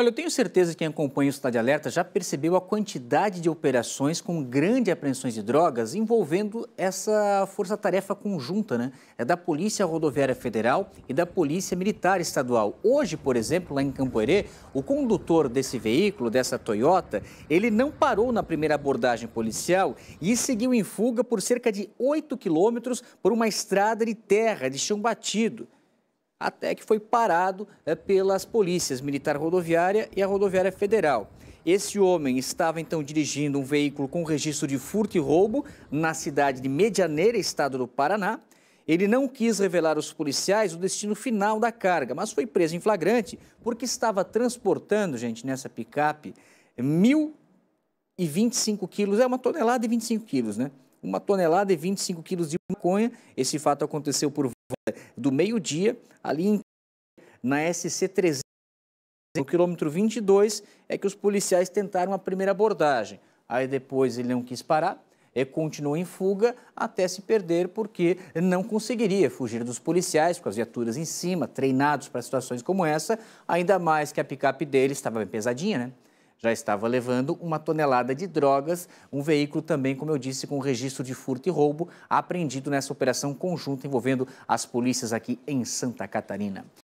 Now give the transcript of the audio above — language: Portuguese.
Olha, eu tenho certeza que quem acompanha o Estado de Alerta já percebeu a quantidade de operações com grandes apreensões de drogas envolvendo essa força-tarefa conjunta, né? É da Polícia Rodoviária Federal e da Polícia Militar Estadual. Hoje, por exemplo, lá em Campoerê, o condutor desse veículo, dessa Toyota, ele não parou na primeira abordagem policial e seguiu em fuga por cerca de 8 quilômetros por uma estrada de terra, de chão batido até que foi parado eh, pelas polícias militar rodoviária e a rodoviária federal. Esse homem estava então dirigindo um veículo com registro de furto e roubo na cidade de Medianeira, estado do Paraná. Ele não quis revelar aos policiais o destino final da carga, mas foi preso em flagrante porque estava transportando, gente, nessa picape, 1.025 quilos, é uma tonelada e 25 quilos, né? Uma tonelada e 25 quilos de maconha. Esse fato aconteceu por do meio-dia, ali na SC-300, no quilômetro 22, é que os policiais tentaram a primeira abordagem. Aí depois ele não quis parar, e é, continuou em fuga até se perder, porque não conseguiria fugir dos policiais, com as viaturas em cima, treinados para situações como essa, ainda mais que a picape dele estava bem pesadinha, né? já estava levando uma tonelada de drogas, um veículo também, como eu disse, com registro de furto e roubo, apreendido nessa operação conjunta envolvendo as polícias aqui em Santa Catarina.